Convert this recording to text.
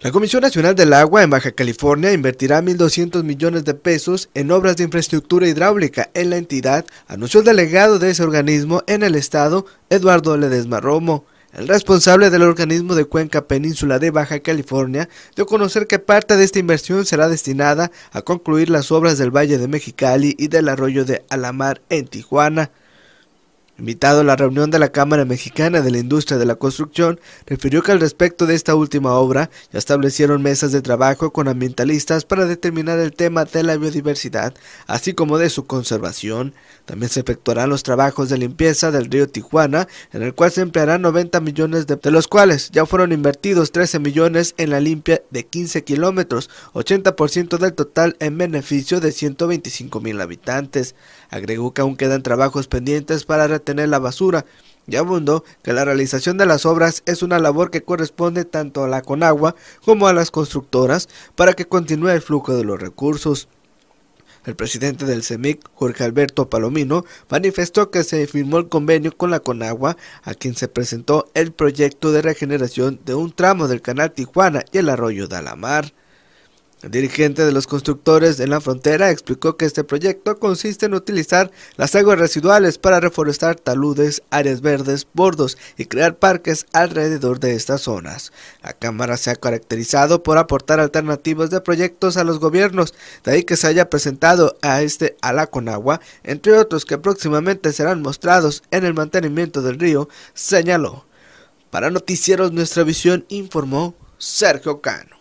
La Comisión Nacional del Agua en Baja California invertirá 1.200 millones de pesos en obras de infraestructura hidráulica en la entidad, anunció el delegado de ese organismo en el estado, Eduardo Ledesma Romo. El responsable del organismo de Cuenca Península de Baja California dio a conocer que parte de esta inversión será destinada a concluir las obras del Valle de Mexicali y del arroyo de Alamar en Tijuana. Invitado a la reunión de la Cámara Mexicana de la Industria de la Construcción, refirió que al respecto de esta última obra ya establecieron mesas de trabajo con ambientalistas para determinar el tema de la biodiversidad, así como de su conservación. También se efectuarán los trabajos de limpieza del río Tijuana, en el cual se emplearán 90 millones de, los cuales ya fueron invertidos 13 millones en la limpia de 15 kilómetros, 80% del total en beneficio de 125 mil habitantes. Agregó que aún quedan trabajos pendientes para tener la basura y abundó que la realización de las obras es una labor que corresponde tanto a la Conagua como a las constructoras para que continúe el flujo de los recursos. El presidente del CEMIC, Jorge Alberto Palomino, manifestó que se firmó el convenio con la Conagua, a quien se presentó el proyecto de regeneración de un tramo del canal Tijuana y el arroyo Dalamar. El dirigente de los constructores en la frontera explicó que este proyecto consiste en utilizar las aguas residuales para reforestar taludes, áreas verdes, bordos y crear parques alrededor de estas zonas. La Cámara se ha caracterizado por aportar alternativas de proyectos a los gobiernos, de ahí que se haya presentado a este ala con agua, entre otros que próximamente serán mostrados en el mantenimiento del río, señaló. Para Noticieros Nuestra Visión informó Sergio Cano.